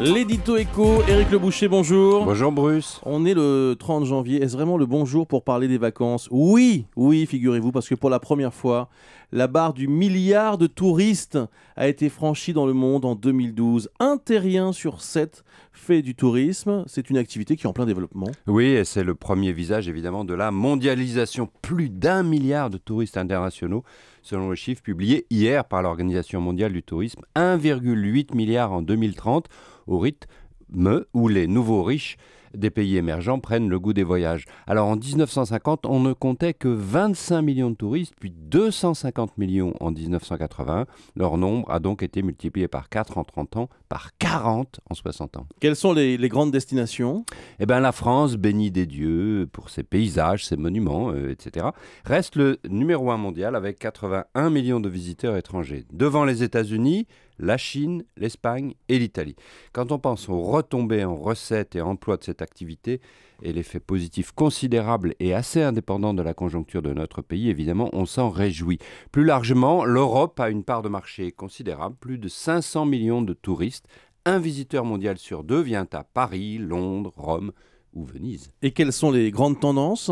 L'édito écho, Éric Leboucher, bonjour. Bonjour Bruce. On est le 30 janvier. Est-ce vraiment le bon jour pour parler des vacances Oui, oui, figurez-vous, parce que pour la première fois, la barre du milliard de touristes a été franchie dans le monde en 2012. Un terrien sur sept fait du tourisme. C'est une activité qui est en plein développement. Oui, et c'est le premier visage évidemment de la mondialisation. Plus d'un milliard de touristes internationaux Selon le chiffre publié hier par l'Organisation mondiale du tourisme, 1,8 milliard en 2030 au rythme où les nouveaux riches des pays émergents prennent le goût des voyages. Alors en 1950, on ne comptait que 25 millions de touristes, puis 250 millions en 1980. Leur nombre a donc été multiplié par 4 en 30 ans, par 40 en 60 ans. Quelles sont les, grandes destinations Eh bien la France, bénie des dieux pour ses paysages, ses monuments, euh, etc., reste le numéro 1 mondial avec 81 millions de visiteurs étrangers. Devant les États-Unis, la Chine, l'Espagne et l'Italie. Quand on pense aux retombées en recettes et emplois de cette activité et l'effet positif considérable et assez indépendant de la conjoncture de notre pays, évidemment, on s'en réjouit. Plus largement, l'Europe a une part de marché considérable, plus de 500 millions de touristes. Un visiteur mondial sur deux vient à Paris, Londres, Rome, Venise. Et quelles sont les grandes tendances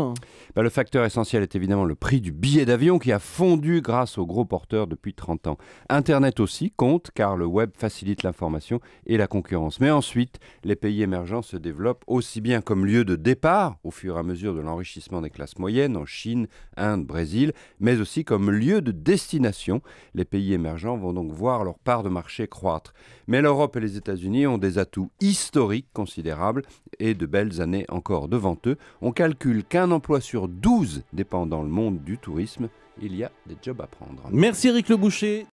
bah, Le facteur essentiel est évidemment le prix du billet d'avion qui a fondu grâce aux gros porteurs depuis 30 ans. Internet aussi compte car le web facilite l'information et la concurrence. Mais ensuite, les pays émergents se développent aussi bien comme lieu de départ au fur et à mesure de l'enrichissement des classes moyennes en Chine, Inde, Brésil, mais aussi comme lieu de destination. Les pays émergents vont donc voir leur part de marché croître. Mais l'Europe et les États-Unis ont des atouts historiques considérables et de belles années encore devant eux. On calcule qu'un emploi sur 12 dépend dans le monde du tourisme. Il y a des jobs à prendre. Merci Eric Le Boucher.